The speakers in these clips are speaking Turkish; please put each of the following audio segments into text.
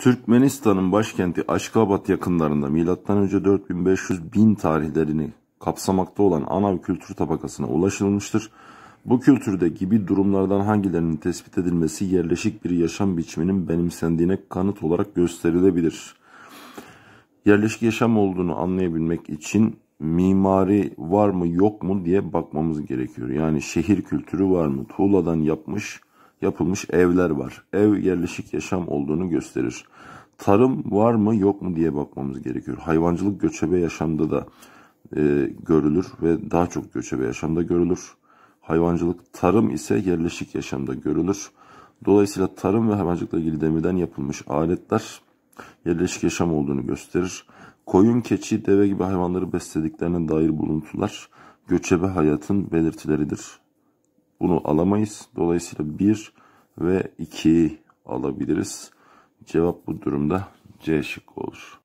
Türkmenistan'ın başkenti Aşkabat yakınlarında M.Ö. 4500-1000 tarihlerini kapsamakta olan Anav kültür tabakasına ulaşılmıştır. Bu kültürde gibi durumlardan hangilerinin tespit edilmesi yerleşik bir yaşam biçiminin benimsendiğine kanıt olarak gösterilebilir. Yerleşik yaşam olduğunu anlayabilmek için mimari var mı yok mu diye bakmamız gerekiyor. Yani şehir kültürü var mı? Tuğladan yapmış yapılmış evler var. Ev yerleşik yaşam olduğunu gösterir. Tarım var mı yok mu diye bakmamız gerekiyor. Hayvancılık göçebe yaşamda da e, görülür ve daha çok göçebe yaşamda görülür. Hayvancılık tarım ise yerleşik yaşamda görülür. Dolayısıyla tarım ve hayvancılıkla ilgili demirden yapılmış aletler yerleşik yaşam olduğunu gösterir. Koyun, keçi, deve gibi hayvanları beslediklerine dair buluntular göçebe hayatın belirtileridir. Bunu alamayız. Dolayısıyla 1 ve 2 alabiliriz. Cevap bu durumda C şık olur.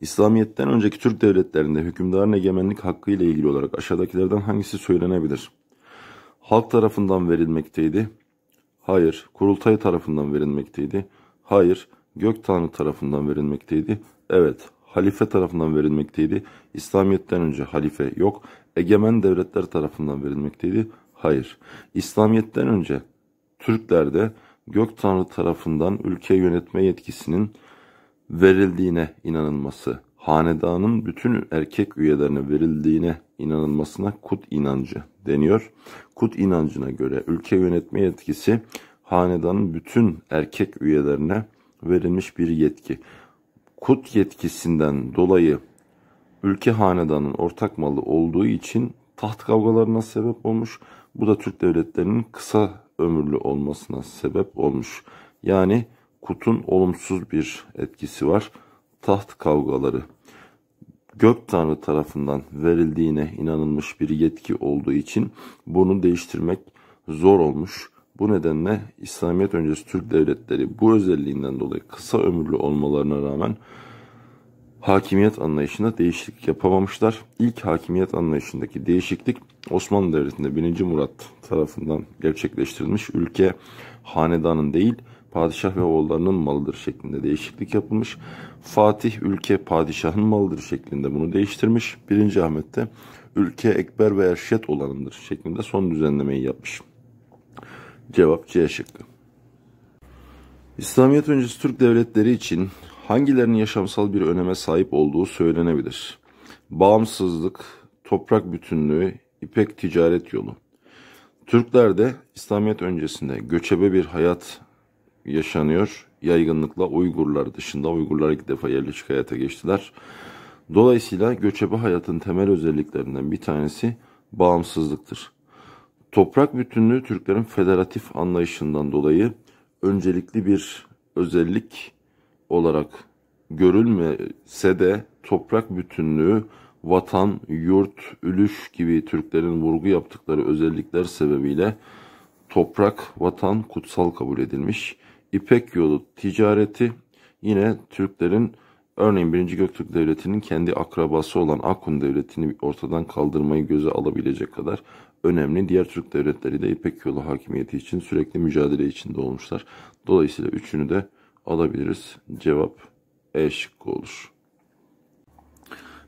İslamiyet'ten önceki Türk devletlerinde hükümdarın egemenlik hakkı ile ilgili olarak aşağıdakilerden hangisi söylenebilir? Halk tarafından verilmekteydi. Hayır. Kurultay tarafından verilmekteydi. Hayır. Gök Tanrı tarafından verilmekteydi. Evet. Halife tarafından verilmekteydi. İslamiyet'ten önce halife yok. Egemen devletler tarafından verilmekteydi. Hayır, İslamiyet'ten önce Türklerde gök tanrı tarafından ülke yönetme yetkisinin verildiğine inanılması, hanedanın bütün erkek üyelerine verildiğine inanılmasına kut inancı deniyor. Kut inancına göre ülke yönetme yetkisi hanedanın bütün erkek üyelerine verilmiş bir yetki. Kut yetkisinden dolayı ülke hanedanın ortak malı olduğu için taht kavgalarına sebep olmuş. Bu da Türk devletlerinin kısa ömürlü olmasına sebep olmuş. Yani kutun olumsuz bir etkisi var. Taht kavgaları gök tanrı tarafından verildiğine inanılmış bir yetki olduğu için bunu değiştirmek zor olmuş. Bu nedenle İslamiyet öncesi Türk devletleri bu özelliğinden dolayı kısa ömürlü olmalarına rağmen hakimiyet anlayışına değişiklik yapamamışlar. İlk hakimiyet anlayışındaki değişiklik Osmanlı Devleti'nde 1. Murat tarafından gerçekleştirilmiş ülke hanedanın değil padişah ve oğullarının malıdır şeklinde değişiklik yapılmış. Fatih ülke padişahın malıdır şeklinde bunu değiştirmiş. 1. Ahmet de ülke ekber ve erşet olanındır şeklinde son düzenlemeyi yapmış. Cevap C şıkkı. İslamiyet öncesi Türk devletleri için hangilerinin yaşamsal bir öneme sahip olduğu söylenebilir. Bağımsızlık, toprak bütünlüğü, ipek ticaret yolu. Türkler de İslamiyet öncesinde göçebe bir hayat yaşanıyor. Yaygınlıkla Uygurlar dışında. Uygurlar ilk defa yerleşik hayata geçtiler. Dolayısıyla göçebe hayatın temel özelliklerinden bir tanesi bağımsızlıktır. Toprak bütünlüğü Türklerin federatif anlayışından dolayı öncelikli bir özellik olarak görülmese de toprak bütünlüğü, vatan, yurt, ülüş gibi Türklerin vurgu yaptıkları özellikler sebebiyle toprak, vatan kutsal kabul edilmiş. İpek yolu ticareti yine Türklerin örneğin 1. Göktürk Devleti'nin kendi akrabası olan Akun Devleti'ni ortadan kaldırmayı göze alabilecek kadar önemli. Diğer Türk devletleri de İpek yolu hakimiyeti için sürekli mücadele içinde olmuşlar. Dolayısıyla üçünü de alabiliriz. Cevap E şıkkı olur.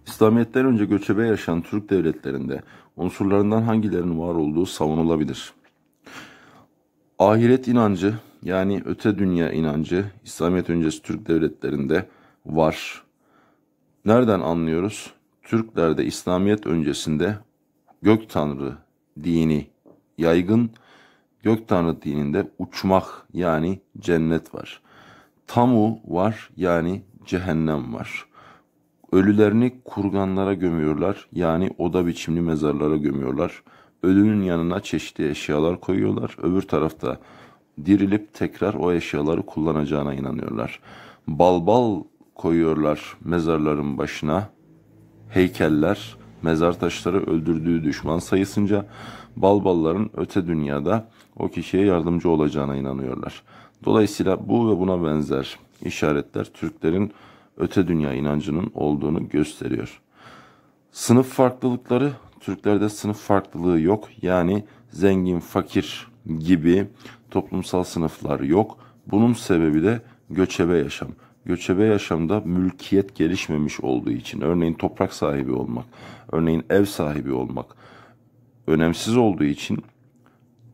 İslamiyet'ten önce göçebe yaşayan Türk devletlerinde unsurlarından hangilerinin var olduğu savunulabilir. Ahiret inancı yani öte dünya inancı İslamiyet öncesi Türk devletlerinde var. Nereden anlıyoruz? Türklerde İslamiyet öncesinde gök tanrı dini yaygın, gök tanrı dininde uçmak yani cennet var. Tamu var yani cehennem var. Ölülerini kurganlara gömüyorlar yani oda biçimli mezarlara gömüyorlar. Ölünün yanına çeşitli eşyalar koyuyorlar. Öbür tarafta dirilip tekrar o eşyaları kullanacağına inanıyorlar. Balbal bal koyuyorlar mezarların başına. Heykeller, mezar taşları öldürdüğü düşman sayısınca balbalların öte dünyada o kişiye yardımcı olacağına inanıyorlar.'' Dolayısıyla bu ve buna benzer işaretler Türklerin öte dünya inancının olduğunu gösteriyor. Sınıf farklılıkları Türklerde sınıf farklılığı yok. Yani zengin, fakir gibi toplumsal sınıflar yok. Bunun sebebi de göçebe yaşam. Göçebe yaşamda mülkiyet gelişmemiş olduğu için örneğin toprak sahibi olmak, örneğin ev sahibi olmak önemsiz olduğu için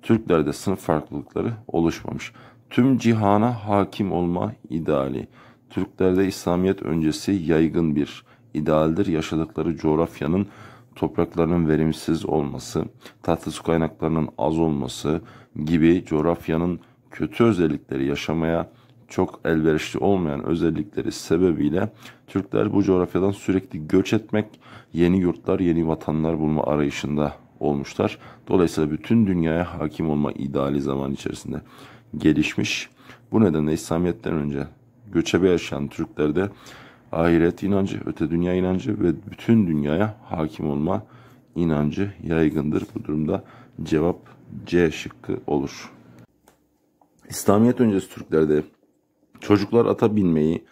Türklerde sınıf farklılıkları oluşmamış tüm cihana hakim olma ideali. Türklerde İslamiyet öncesi yaygın bir idealdir. Yaşadıkları coğrafyanın topraklarının verimsiz olması, tatlı su kaynaklarının az olması gibi coğrafyanın kötü özellikleri yaşamaya çok elverişli olmayan özellikleri sebebiyle Türkler bu coğrafyadan sürekli göç etmek, yeni yurtlar, yeni vatanlar bulma arayışında olmuşlar. Dolayısıyla bütün dünyaya hakim olma ideali zaman içerisinde gelişmiş. Bu nedenle İslamiyet'ten önce göçebe yaşayan Türklerde ahiret inancı, öte dünya inancı ve bütün dünyaya hakim olma inancı yaygındır. Bu durumda cevap C şıkkı olur. İslamiyet öncesi Türklerde çocuklar ata binmeyi,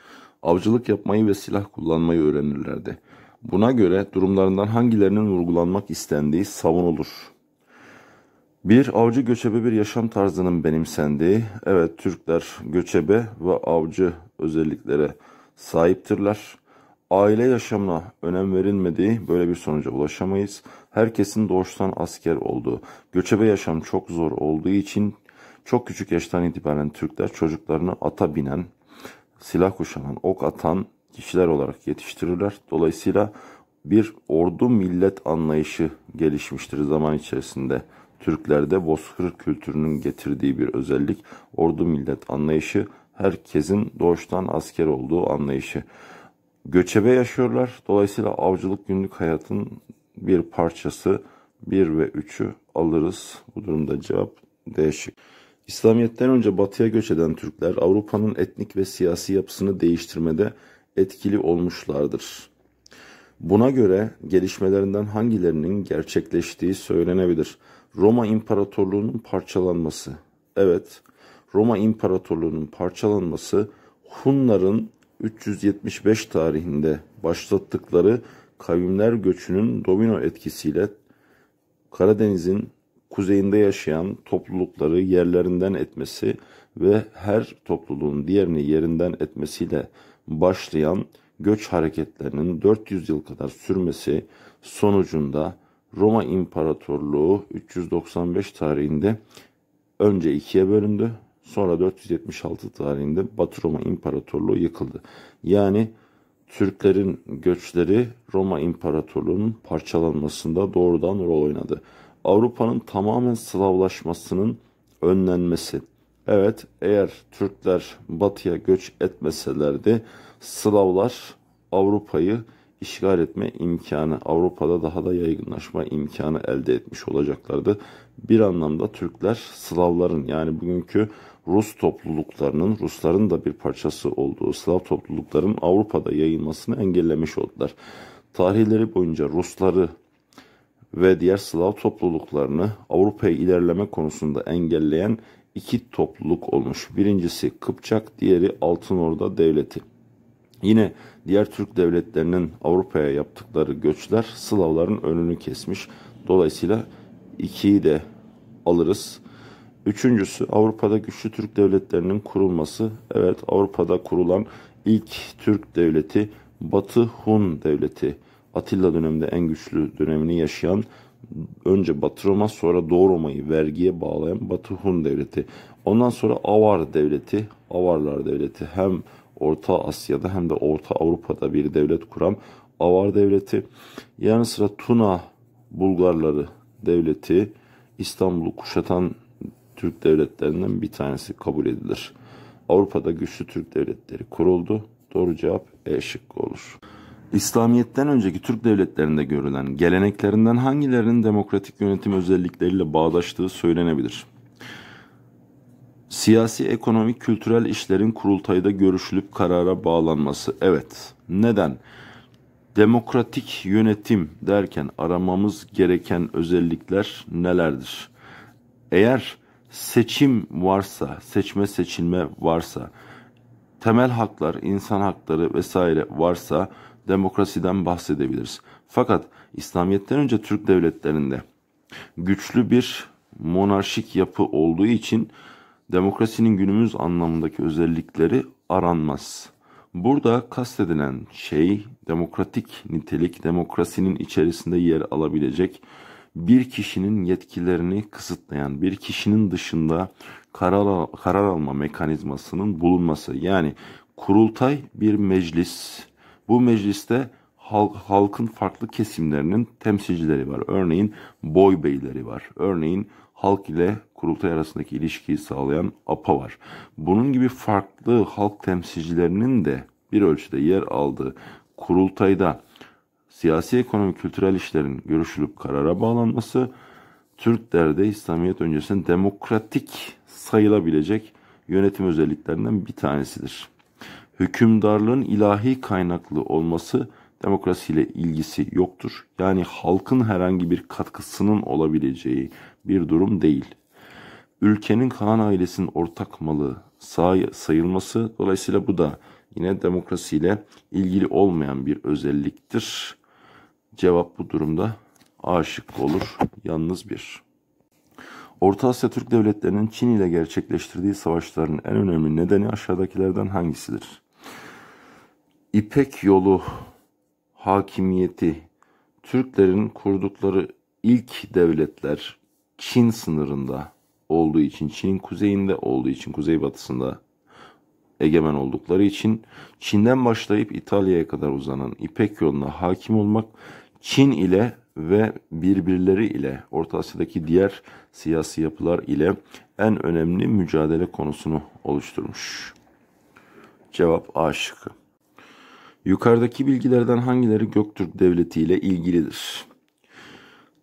avcılık yapmayı ve silah kullanmayı öğrenirlerdi. Buna göre durumlarından hangilerinin vurgulanmak istendiği savunulur. Bir avcı göçebe bir yaşam tarzının benimsendiği, evet Türkler göçebe ve avcı özelliklere sahiptirler. Aile yaşamına önem verilmediği böyle bir sonuca ulaşamayız. Herkesin doğuştan asker olduğu, göçebe yaşam çok zor olduğu için çok küçük yaştan itibaren Türkler çocuklarını ata binen, silah kuşanan, ok atan kişiler olarak yetiştirirler. Dolayısıyla bir ordu millet anlayışı gelişmiştir zaman içerisinde. Türklerde bozkır kültürünün getirdiği bir özellik ordu millet anlayışı, herkesin doğuştan asker olduğu anlayışı. Göçebe yaşıyorlar. Dolayısıyla avcılık günlük hayatın bir parçası 1 ve 3'ü alırız. Bu durumda cevap değişik. İslamiyet'ten önce batıya göç eden Türkler Avrupa'nın etnik ve siyasi yapısını değiştirmede etkili olmuşlardır. Buna göre gelişmelerinden hangilerinin gerçekleştiği söylenebilir. Roma İmparatorluğu'nun parçalanması. Evet, Roma İmparatorluğu'nun parçalanması Hunların 375 tarihinde başlattıkları kavimler göçünün domino etkisiyle Karadeniz'in kuzeyinde yaşayan toplulukları yerlerinden etmesi ve her topluluğun diğerini yerinden etmesiyle başlayan göç hareketlerinin 400 yıl kadar sürmesi sonucunda Roma İmparatorluğu 395 tarihinde önce ikiye bölündü. Sonra 476 tarihinde Batı Roma İmparatorluğu yıkıldı. Yani Türklerin göçleri Roma İmparatorluğu'nun parçalanmasında doğrudan rol oynadı. Avrupa'nın tamamen Slavlaşmasının önlenmesi. Evet, eğer Türkler batıya göç etmeselerdi Slavlar Avrupa'yı işgal etme imkanı, Avrupa'da daha da yaygınlaşma imkanı elde etmiş olacaklardı. Bir anlamda Türkler Slavların yani bugünkü Rus topluluklarının, Rusların da bir parçası olduğu Slav topluluklarının Avrupa'da yayılmasını engellemiş oldular. Tarihleri boyunca Rusları ve diğer Slav topluluklarını Avrupa'ya ilerleme konusunda engelleyen iki topluluk olmuş. Birincisi Kıpçak, diğeri Altınorda Devleti. Yine diğer Türk devletlerinin Avrupa'ya yaptıkları göçler Slavların önünü kesmiş. Dolayısıyla ikiyi de alırız. Üçüncüsü Avrupa'da güçlü Türk devletlerinin kurulması. Evet Avrupa'da kurulan ilk Türk devleti Batı Hun devleti. Atilla döneminde en güçlü dönemini yaşayan önce Batı Roma sonra Doğu Roma'yı vergiye bağlayan Batı Hun devleti. Ondan sonra Avar devleti, Avarlar devleti hem Orta Asya'da hem de Orta Avrupa'da bir devlet kuran Avar Devleti, yanı sıra Tuna Bulgarları Devleti İstanbul'u kuşatan Türk devletlerinden bir tanesi kabul edilir. Avrupa'da güçlü Türk devletleri kuruldu. Doğru cevap E şıkkı olur. İslamiyet'ten önceki Türk devletlerinde görülen geleneklerinden hangilerinin demokratik yönetim özellikleriyle bağdaştığı söylenebilir? Siyasi, ekonomik, kültürel işlerin kurultayda görüşülüp karara bağlanması. Evet. Neden? Demokratik yönetim derken aramamız gereken özellikler nelerdir? Eğer seçim varsa, seçme seçilme varsa, temel haklar, insan hakları vesaire varsa demokrasiden bahsedebiliriz. Fakat İslamiyet'ten önce Türk devletlerinde güçlü bir monarşik yapı olduğu için demokrasinin günümüz anlamındaki özellikleri aranmaz. Burada kastedilen şey demokratik nitelik demokrasinin içerisinde yer alabilecek bir kişinin yetkilerini kısıtlayan bir kişinin dışında karar, al karar alma mekanizmasının bulunması. Yani kurultay bir meclis. Bu mecliste halk, halkın farklı kesimlerinin temsilcileri var. Örneğin boy beyleri var. Örneğin halk ile kurultay arasındaki ilişkiyi sağlayan APA var. Bunun gibi farklı halk temsilcilerinin de bir ölçüde yer aldığı kurultayda siyasi ekonomi kültürel işlerin görüşülüp karara bağlanması Türklerde İslamiyet öncesinde demokratik sayılabilecek yönetim özelliklerinden bir tanesidir. Hükümdarlığın ilahi kaynaklı olması demokrasiyle ilgisi yoktur. Yani halkın herhangi bir katkısının olabileceği bir durum değil. Ülkenin Kaan ailesinin ortak malı say sayılması dolayısıyla bu da yine demokrasiyle ilgili olmayan bir özelliktir. Cevap bu durumda aşık olur. Yalnız bir. Orta Asya Türk devletlerinin Çin ile gerçekleştirdiği savaşların en önemli nedeni aşağıdakilerden hangisidir? İpek yolu hakimiyeti Türklerin kurdukları ilk devletler Çin sınırında olduğu için, Çin'in kuzeyinde olduğu için, kuzeybatısında egemen oldukları için Çin'den başlayıp İtalya'ya kadar uzanan İpek yoluna hakim olmak Çin ile ve birbirleri ile Orta Asya'daki diğer siyasi yapılar ile en önemli mücadele konusunu oluşturmuş. Cevap A şıkkı. Yukarıdaki bilgilerden hangileri Göktürk Devleti ile ilgilidir?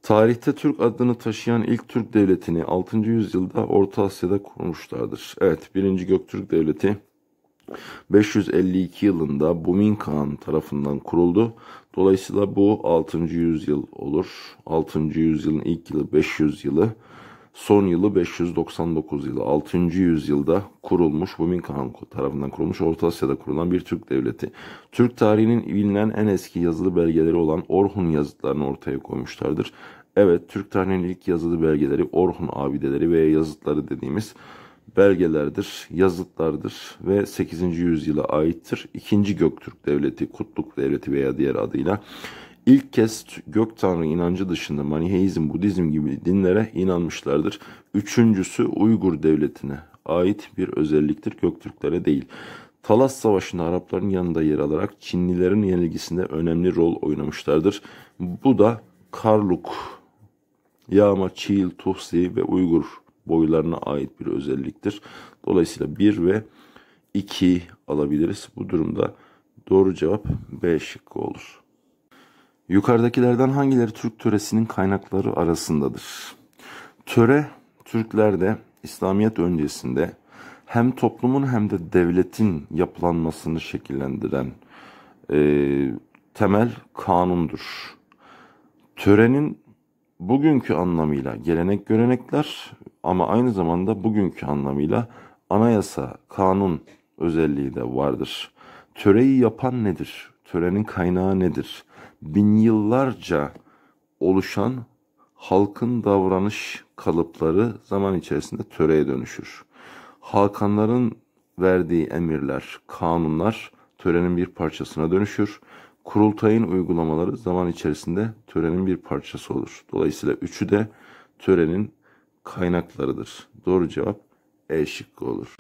Tarihte Türk adını taşıyan ilk Türk devletini 6. yüzyılda Orta Asya'da kurmuşlardır. Evet, 1. Göktürk Devleti 552 yılında Bumin Kağan tarafından kuruldu. Dolayısıyla bu 6. yüzyıl olur. 6. yüzyılın ilk yılı 500 yılı son yılı 599 yılı 6. yüzyılda kurulmuş Buminka Han tarafından kurulmuş Orta Asya'da kurulan bir Türk devleti. Türk tarihinin bilinen en eski yazılı belgeleri olan Orhun yazıtlarını ortaya koymuşlardır. Evet Türk tarihinin ilk yazılı belgeleri Orhun abideleri veya yazıtları dediğimiz belgelerdir, yazıtlardır ve 8. yüzyıla aittir. 2. Göktürk Devleti, Kutluk Devleti veya diğer adıyla ilk kez gök tanrı inancı dışında Maniheizm, Budizm gibi dinlere inanmışlardır. Üçüncüsü Uygur devletine ait bir özelliktir Göktürklere değil. Talas Savaşı'nda Arapların yanında yer alarak Çinlilerin yenilgisinde önemli rol oynamışlardır. Bu da Karluk, Yağma, Çiğil, Tuhsi ve Uygur boylarına ait bir özelliktir. Dolayısıyla 1 ve 2 alabiliriz. Bu durumda doğru cevap B şıkkı olur. Yukarıdakilerden hangileri Türk töresinin kaynakları arasındadır? Töre Türklerde İslamiyet öncesinde hem toplumun hem de devletin yapılanmasını şekillendiren e, temel kanundur. Törenin bugünkü anlamıyla gelenek görenekler ama aynı zamanda bugünkü anlamıyla anayasa, kanun özelliği de vardır. Töreyi yapan nedir? Törenin kaynağı nedir? bin yıllarca oluşan halkın davranış kalıpları zaman içerisinde töreye dönüşür. Hakanların verdiği emirler, kanunlar törenin bir parçasına dönüşür. Kurultayın uygulamaları zaman içerisinde törenin bir parçası olur. Dolayısıyla üçü de törenin kaynaklarıdır. Doğru cevap E şıkkı olur.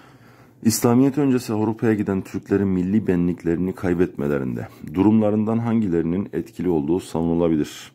İslamiyet öncesi Avrupa'ya giden Türklerin milli benliklerini kaybetmelerinde durumlarından hangilerinin etkili olduğu savunulabilir.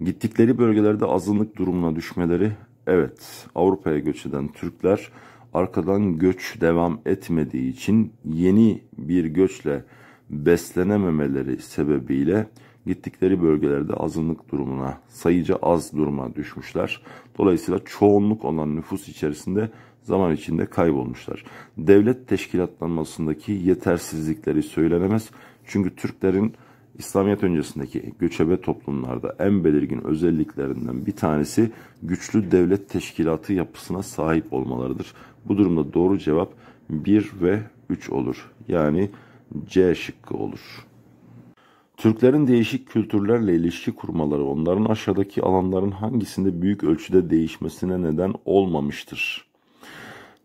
Gittikleri bölgelerde azınlık durumuna düşmeleri, evet Avrupa'ya göç eden Türkler arkadan göç devam etmediği için yeni bir göçle beslenememeleri sebebiyle gittikleri bölgelerde azınlık durumuna, sayıca az duruma düşmüşler. Dolayısıyla çoğunluk olan nüfus içerisinde zaman içinde kaybolmuşlar. Devlet teşkilatlanmasındaki yetersizlikleri söylenemez. Çünkü Türklerin İslamiyet öncesindeki göçebe toplumlarda en belirgin özelliklerinden bir tanesi güçlü devlet teşkilatı yapısına sahip olmalarıdır. Bu durumda doğru cevap 1 ve 3 olur. Yani C şıkkı olur. Türklerin değişik kültürlerle ilişki kurmaları onların aşağıdaki alanların hangisinde büyük ölçüde değişmesine neden olmamıştır?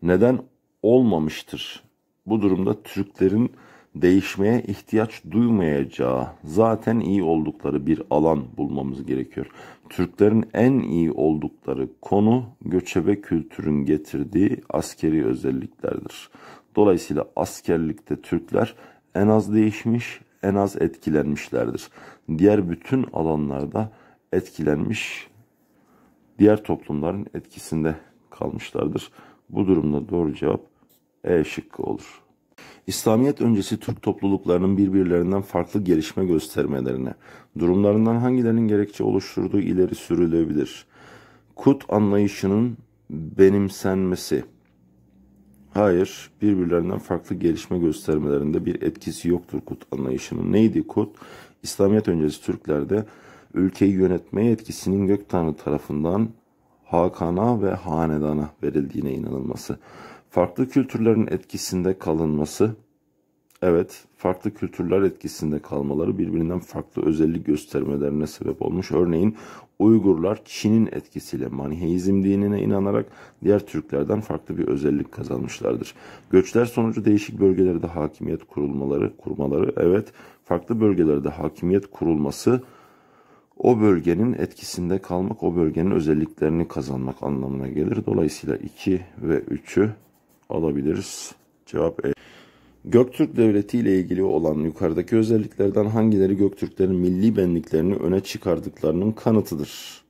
neden olmamıştır. Bu durumda Türklerin değişmeye ihtiyaç duymayacağı zaten iyi oldukları bir alan bulmamız gerekiyor. Türklerin en iyi oldukları konu göçebe kültürün getirdiği askeri özelliklerdir. Dolayısıyla askerlikte Türkler en az değişmiş, en az etkilenmişlerdir. Diğer bütün alanlarda etkilenmiş, diğer toplumların etkisinde kalmışlardır. Bu durumda doğru cevap E şıkkı olur. İslamiyet öncesi Türk topluluklarının birbirlerinden farklı gelişme göstermelerine, durumlarından hangilerinin gerekçe oluşturduğu ileri sürülebilir. Kut anlayışının benimsenmesi. Hayır, birbirlerinden farklı gelişme göstermelerinde bir etkisi yoktur kut anlayışının. Neydi kut? İslamiyet öncesi Türklerde ülkeyi yönetme yetkisinin gök tanrı tarafından Hakan'a ve Hanedan'a verildiğine inanılması. Farklı kültürlerin etkisinde kalınması, evet farklı kültürler etkisinde kalmaları birbirinden farklı özellik göstermelerine sebep olmuş. Örneğin Uygurlar Çin'in etkisiyle Maniheizm dinine inanarak diğer Türklerden farklı bir özellik kazanmışlardır. Göçler sonucu değişik bölgelerde hakimiyet kurulmaları, kurmaları, evet farklı bölgelerde hakimiyet kurulması o bölgenin etkisinde kalmak, o bölgenin özelliklerini kazanmak anlamına gelir. Dolayısıyla 2 ve 3'ü alabiliriz. Cevap E. Göktürk Devleti ile ilgili olan yukarıdaki özelliklerden hangileri Göktürklerin milli benliklerini öne çıkardıklarının kanıtıdır?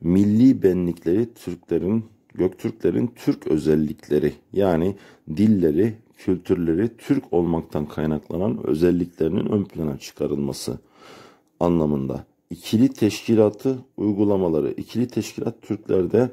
Milli benlikleri Türklerin, Göktürklerin Türk özellikleri yani dilleri, kültürleri Türk olmaktan kaynaklanan özelliklerinin ön plana çıkarılması anlamında ikili teşkilatı uygulamaları. İkili teşkilat Türklerde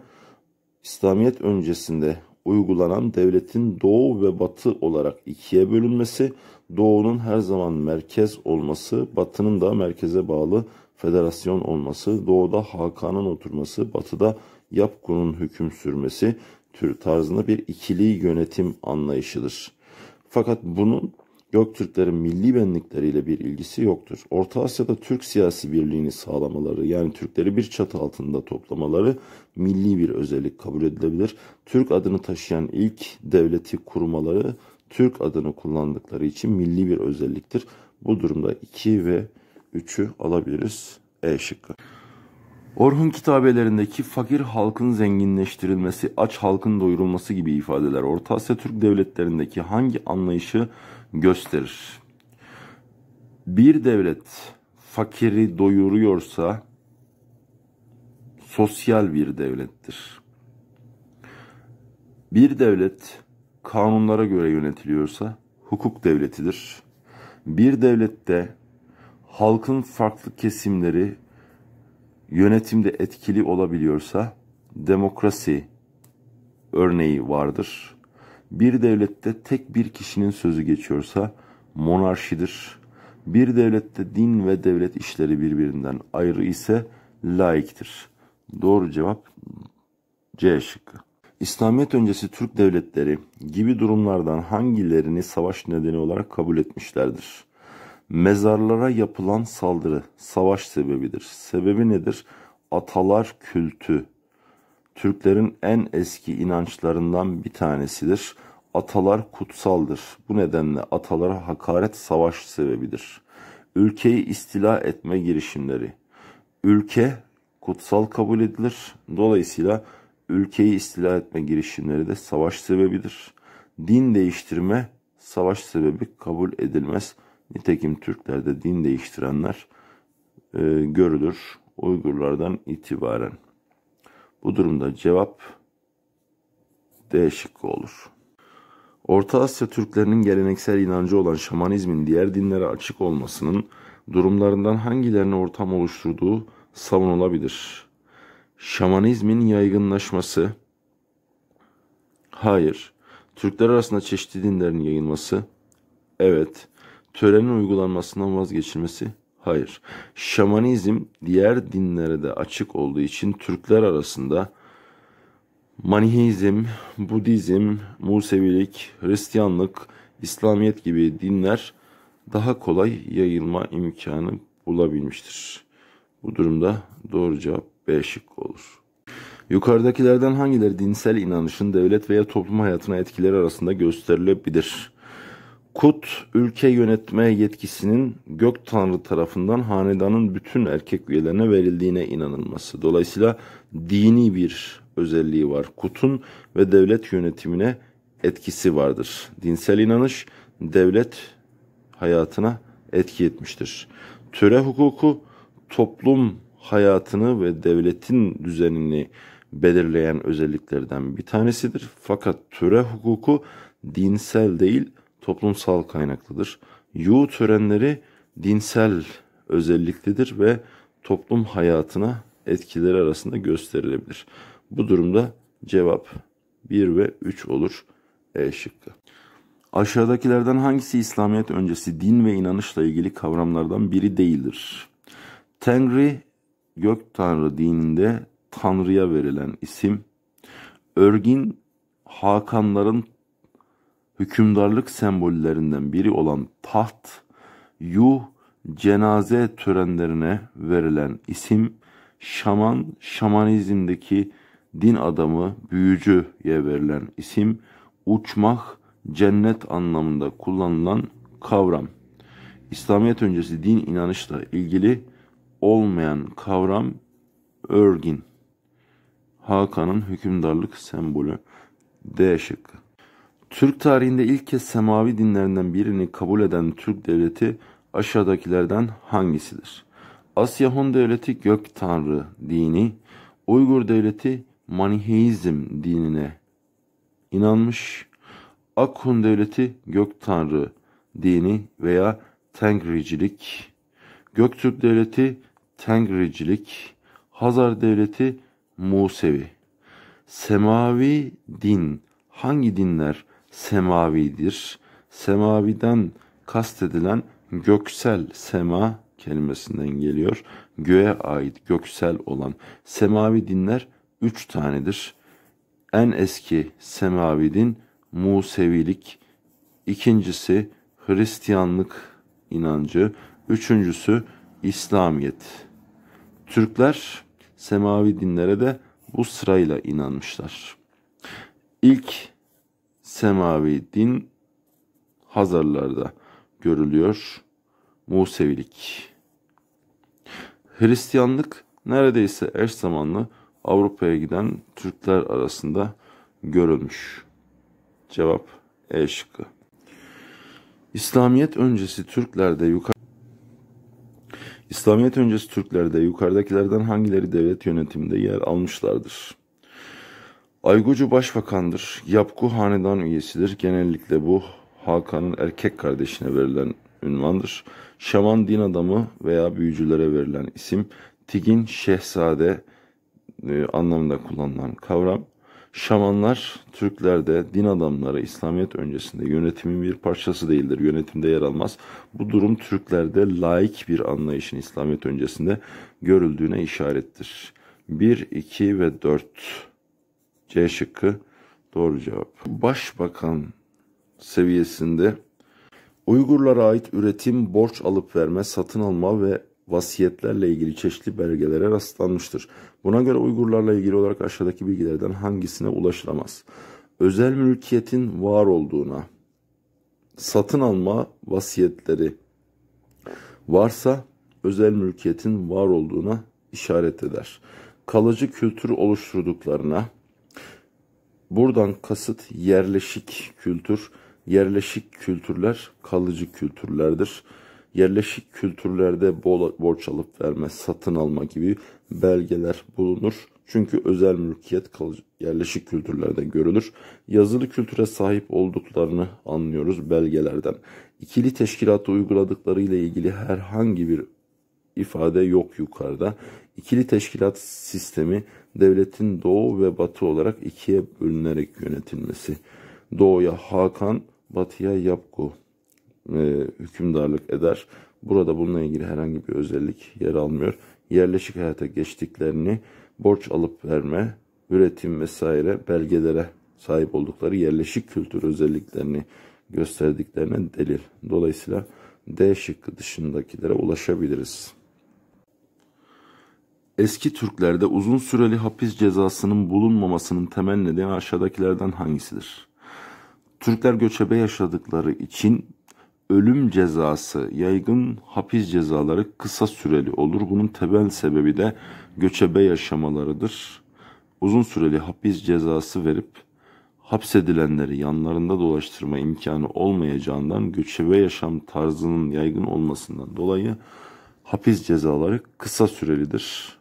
İslamiyet öncesinde uygulanan devletin doğu ve batı olarak ikiye bölünmesi, doğunun her zaman merkez olması, batının da merkeze bağlı federasyon olması, doğuda Hakan'ın oturması, batıda Yapkun'un hüküm sürmesi tür tarzında bir ikili yönetim anlayışıdır. Fakat bunun Göktürklerin milli benlikleriyle bir ilgisi yoktur. Orta Asya'da Türk siyasi birliğini sağlamaları yani Türkleri bir çatı altında toplamaları milli bir özellik kabul edilebilir. Türk adını taşıyan ilk devleti kurmaları Türk adını kullandıkları için milli bir özelliktir. Bu durumda 2 ve 3'ü alabiliriz. E şıkkı. Orhun kitabelerindeki fakir halkın zenginleştirilmesi, aç halkın doyurulması gibi ifadeler Orta Asya Türk devletlerindeki hangi anlayışı gösterir. Bir devlet fakiri doyuruyorsa sosyal bir devlettir. Bir devlet kanunlara göre yönetiliyorsa hukuk devletidir. Bir devlette halkın farklı kesimleri yönetimde etkili olabiliyorsa demokrasi örneği vardır. Bir devlette tek bir kişinin sözü geçiyorsa monarşidir. Bir devlette din ve devlet işleri birbirinden ayrı ise laiktir. Doğru cevap C şıkkı. İslamiyet öncesi Türk devletleri gibi durumlardan hangilerini savaş nedeni olarak kabul etmişlerdir? Mezarlara yapılan saldırı savaş sebebidir. Sebebi nedir? Atalar kültü Türklerin en eski inançlarından bir tanesidir. Atalar kutsaldır. Bu nedenle atalara hakaret savaş sebebidir. Ülkeyi istila etme girişimleri. Ülke kutsal kabul edilir. Dolayısıyla ülkeyi istila etme girişimleri de savaş sebebidir. Din değiştirme savaş sebebi kabul edilmez. Nitekim Türklerde din değiştirenler e, görülür Uygurlardan itibaren. Bu durumda cevap D şıkkı olur. Orta Asya Türklerinin geleneksel inancı olan şamanizmin diğer dinlere açık olmasının durumlarından hangilerini ortam oluşturduğu savunulabilir. Şamanizmin yaygınlaşması Hayır. Türkler arasında çeşitli dinlerin yayılması Evet. Törenin uygulanmasından vazgeçilmesi Hayır. Şamanizm diğer dinlere de açık olduğu için Türkler arasında Maniheizm, Budizm, Musevilik, Hristiyanlık, İslamiyet gibi dinler daha kolay yayılma imkanı bulabilmiştir. Bu durumda doğru cevap B şık olur. Yukarıdakilerden hangileri dinsel inanışın devlet veya toplum hayatına etkileri arasında gösterilebilir? Kut ülke yönetme yetkisinin gök tanrı tarafından hanedanın bütün erkek üyelerine verildiğine inanılması. Dolayısıyla dini bir özelliği var. Kutun ve devlet yönetimine etkisi vardır. Dinsel inanış devlet hayatına etki etmiştir. Töre hukuku toplum hayatını ve devletin düzenini belirleyen özelliklerden bir tanesidir. Fakat töre hukuku dinsel değil, toplumsal kaynaklıdır. Yu törenleri dinsel özelliklidir ve toplum hayatına etkileri arasında gösterilebilir. Bu durumda cevap 1 ve 3 olur E şıkkı. Aşağıdakilerden hangisi İslamiyet öncesi din ve inanışla ilgili kavramlardan biri değildir? Tengri gök tanrı dininde Tanrı'ya verilen isim, örgin Hakanların hükümdarlık sembollerinden biri olan taht, yuh, cenaze törenlerine verilen isim, şaman, şamanizmdeki din adamı, büyücüye verilen isim, uçmak, cennet anlamında kullanılan kavram. İslamiyet öncesi din inanışla ilgili olmayan kavram örgin. Hakan'ın hükümdarlık sembolü D şıkkı. Türk tarihinde ilk kez semavi dinlerinden birini kabul eden Türk devleti aşağıdakilerden hangisidir? Asya Hun devleti gök tanrı dini, Uygur devleti maniheizm dinine inanmış, Akhun devleti gök tanrı dini veya Tengricilik, Göktürk devleti Tengricilik, Hazar devleti Musevi. Semavi din hangi dinler semavidir. Semaviden kastedilen göksel sema kelimesinden geliyor. Göğe ait göksel olan semavi dinler üç tanedir. En eski semavi din Musevilik, ikincisi Hristiyanlık inancı, üçüncüsü İslamiyet. Türkler semavi dinlere de bu sırayla inanmışlar. İlk semavi din Hazarlarda görülüyor. Musevilik. Hristiyanlık neredeyse eş zamanlı Avrupa'ya giden Türkler arasında görülmüş. Cevap E şıkkı. İslamiyet öncesi Türklerde yukarı İslamiyet öncesi Türklerde yukarıdakilerden hangileri devlet yönetiminde yer almışlardır? Aygucu başbakandır. Yapku hanedan üyesidir. Genellikle bu Hakan'ın erkek kardeşine verilen ünvandır. Şaman din adamı veya büyücülere verilen isim. Tigin şehzade e, anlamında kullanılan kavram. Şamanlar Türklerde din adamları İslamiyet öncesinde yönetimin bir parçası değildir. Yönetimde yer almaz. Bu durum Türklerde laik bir anlayışın İslamiyet öncesinde görüldüğüne işarettir. 1, 2 ve 4 C şıkkı doğru cevap. Başbakan seviyesinde Uygurlara ait üretim, borç alıp verme, satın alma ve vasiyetlerle ilgili çeşitli belgelere rastlanmıştır. Buna göre Uygurlarla ilgili olarak aşağıdaki bilgilerden hangisine ulaşılamaz? Özel mülkiyetin var olduğuna, satın alma vasiyetleri varsa özel mülkiyetin var olduğuna işaret eder. Kalıcı kültür oluşturduklarına, Buradan kasıt yerleşik kültür. Yerleşik kültürler kalıcı kültürlerdir. Yerleşik kültürlerde borç alıp verme, satın alma gibi belgeler bulunur. Çünkü özel mülkiyet kalıcı, yerleşik kültürlerde görülür. Yazılı kültüre sahip olduklarını anlıyoruz belgelerden. İkili teşkilatı uyguladıkları ile ilgili herhangi bir ifade yok yukarıda. İkili teşkilat sistemi devletin doğu ve batı olarak ikiye bölünerek yönetilmesi. Doğuya Hakan, batıya Yapko e, hükümdarlık eder. Burada bununla ilgili herhangi bir özellik yer almıyor. Yerleşik hayata geçtiklerini borç alıp verme, üretim vesaire belgelere sahip oldukları yerleşik kültür özelliklerini gösterdiklerine delil. Dolayısıyla D şıkkı dışındakilere ulaşabiliriz. Eski Türklerde uzun süreli hapis cezasının bulunmamasının temel nedeni aşağıdakilerden hangisidir? Türkler göçebe yaşadıkları için ölüm cezası, yaygın hapis cezaları kısa süreli olur. Bunun temel sebebi de göçebe yaşamalarıdır. Uzun süreli hapis cezası verip hapsedilenleri yanlarında dolaştırma imkanı olmayacağından göçebe yaşam tarzının yaygın olmasından dolayı hapis cezaları kısa sürelidir.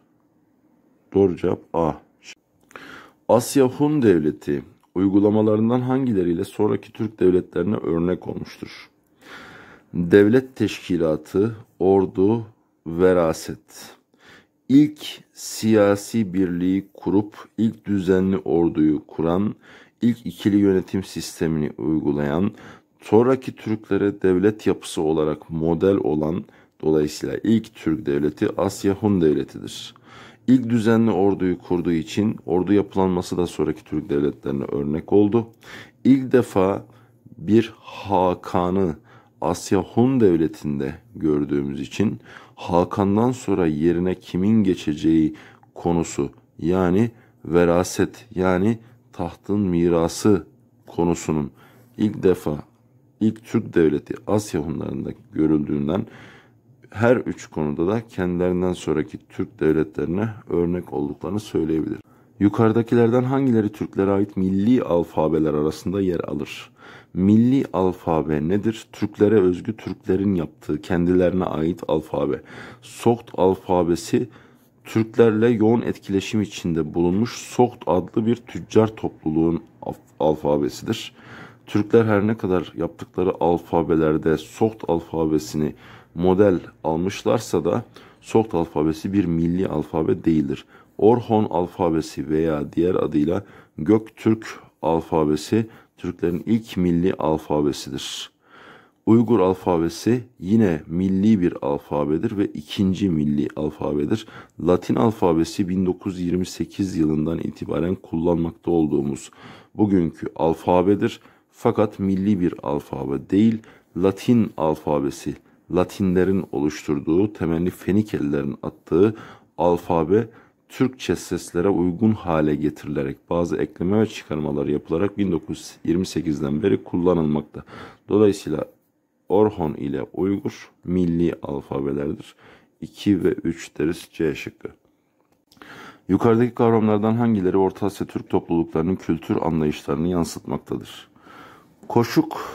Doğru cevap A. Asya Hun Devleti uygulamalarından hangileriyle sonraki Türk devletlerine örnek olmuştur? Devlet teşkilatı, ordu, veraset. İlk siyasi birliği kurup ilk düzenli orduyu kuran, ilk ikili yönetim sistemini uygulayan, sonraki Türklere devlet yapısı olarak model olan dolayısıyla ilk Türk devleti Asya Hun devletidir. İlk düzenli orduyu kurduğu için ordu yapılanması da sonraki Türk devletlerine örnek oldu. İlk defa bir Hakan'ı Asya Hun devletinde gördüğümüz için Hakan'dan sonra yerine kimin geçeceği konusu yani veraset yani tahtın mirası konusunun ilk defa ilk Türk devleti Asya Hunlarında görüldüğünden her üç konuda da kendilerinden sonraki Türk devletlerine örnek olduklarını söyleyebilir. Yukarıdakilerden hangileri Türklere ait milli alfabeler arasında yer alır? Milli alfabe nedir? Türklere özgü Türklerin yaptığı kendilerine ait alfabe. Sokt alfabesi Türklerle yoğun etkileşim içinde bulunmuş Sokt adlı bir tüccar topluluğun alfabesidir. Türkler her ne kadar yaptıkları alfabelerde Sokt alfabesini model almışlarsa da Sokt alfabesi bir milli alfabe değildir. Orhon alfabesi veya diğer adıyla Göktürk alfabesi Türklerin ilk milli alfabesidir. Uygur alfabesi yine milli bir alfabedir ve ikinci milli alfabedir. Latin alfabesi 1928 yılından itibaren kullanmakta olduğumuz bugünkü alfabedir. Fakat milli bir alfabe değil, Latin alfabesi Latinlerin oluşturduğu, temelli Fenikelilerin attığı alfabe Türkçe seslere uygun hale getirilerek bazı ekleme ve çıkarmalar yapılarak 1928'den beri kullanılmakta. Dolayısıyla Orhon ile Uygur milli alfabelerdir. 2 ve 3 deriz C şıkkı. Yukarıdaki kavramlardan hangileri Orta Asya Türk topluluklarının kültür anlayışlarını yansıtmaktadır? Koşuk,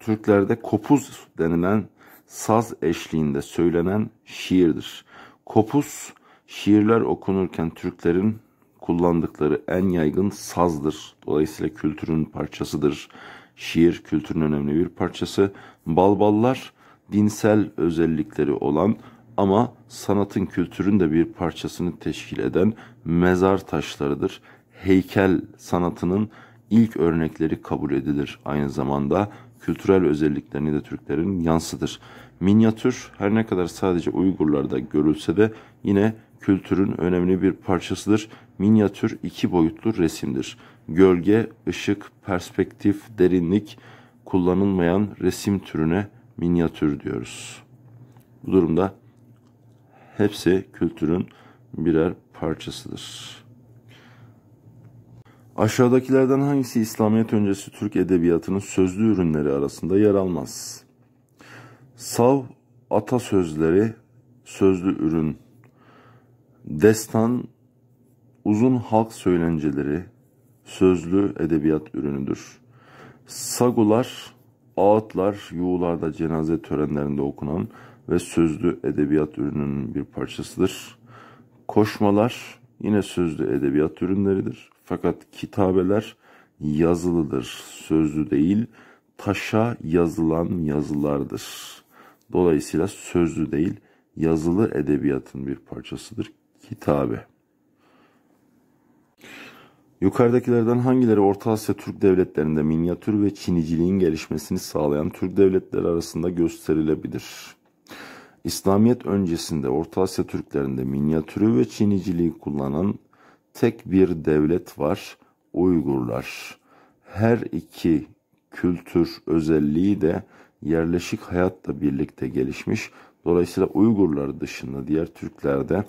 Türklerde kopuz denilen saz eşliğinde söylenen şiirdir. Kopuz şiirler okunurken Türklerin kullandıkları en yaygın sazdır. Dolayısıyla kültürün parçasıdır. Şiir kültürün önemli bir parçası. Balballar dinsel özellikleri olan ama sanatın kültürün de bir parçasını teşkil eden mezar taşlarıdır. Heykel sanatının ilk örnekleri kabul edilir aynı zamanda kültürel özelliklerini de Türklerin yansıdır. Minyatür her ne kadar sadece Uygurlarda görülse de yine kültürün önemli bir parçasıdır. Minyatür iki boyutlu resimdir. Gölge, ışık, perspektif, derinlik kullanılmayan resim türüne minyatür diyoruz. Bu durumda hepsi kültürün birer parçasıdır. Aşağıdakilerden hangisi İslamiyet öncesi Türk edebiyatının sözlü ürünleri arasında yer almaz? Sav atasözleri sözlü ürün, destan uzun halk söylenceleri sözlü edebiyat ürünüdür. Sagular, ağıtlar yuğularda cenaze törenlerinde okunan ve sözlü edebiyat ürününün bir parçasıdır. Koşmalar yine sözlü edebiyat ürünleridir. Fakat kitabeler yazılıdır, sözlü değil, taşa yazılan yazılardır. Dolayısıyla sözlü değil, yazılı edebiyatın bir parçasıdır kitabe. Yukarıdakilerden hangileri Orta Asya Türk devletlerinde minyatür ve Çiniciliğin gelişmesini sağlayan Türk devletleri arasında gösterilebilir? İslamiyet öncesinde Orta Asya Türklerinde minyatürü ve Çiniciliği kullanan tek bir devlet var Uygurlar. Her iki kültür özelliği de yerleşik hayatla birlikte gelişmiş. Dolayısıyla Uygurlar dışında diğer Türklerde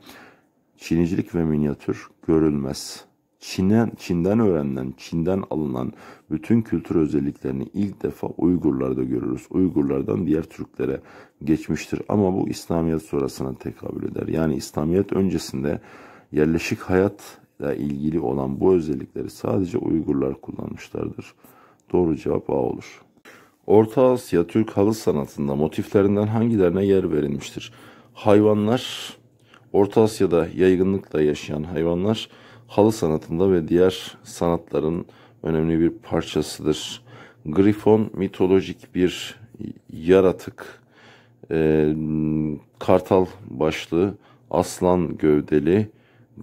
Çinicilik ve minyatür görülmez. Çin'den, Çin'den öğrenilen, Çin'den alınan bütün kültür özelliklerini ilk defa Uygurlarda görürüz. Uygurlardan diğer Türklere geçmiştir ama bu İslamiyet sonrasına tekabül eder. Yani İslamiyet öncesinde yerleşik hayat ile ilgili olan bu özellikleri sadece Uygurlar kullanmışlardır. Doğru cevap A olur. Orta Asya Türk halı sanatında motiflerinden hangilerine yer verilmiştir? Hayvanlar, Orta Asya'da yaygınlıkla yaşayan hayvanlar halı sanatında ve diğer sanatların önemli bir parçasıdır. Grifon mitolojik bir yaratık, e, kartal başlı, aslan gövdeli,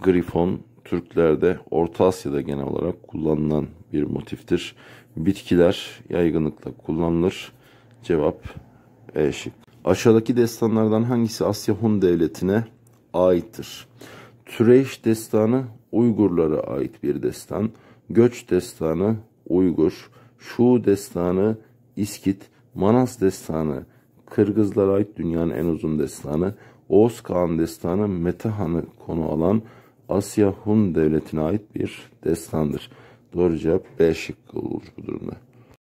grifon Türklerde, Orta Asya'da genel olarak kullanılan bir motiftir. Bitkiler yaygınlıkla kullanılır. Cevap E şık. Aşağıdaki destanlardan hangisi Asya Hun Devleti'ne aittir? Türeş destanı Uygurlara ait bir destan. Göç destanı Uygur. Şu destanı İskit. Manas destanı Kırgızlara ait dünyanın en uzun destanı. Oğuz Kağan destanı Metehan'ı konu alan Asya Hun devletine ait bir destandır. Doğru cevap B şıkkı olur bu durumda.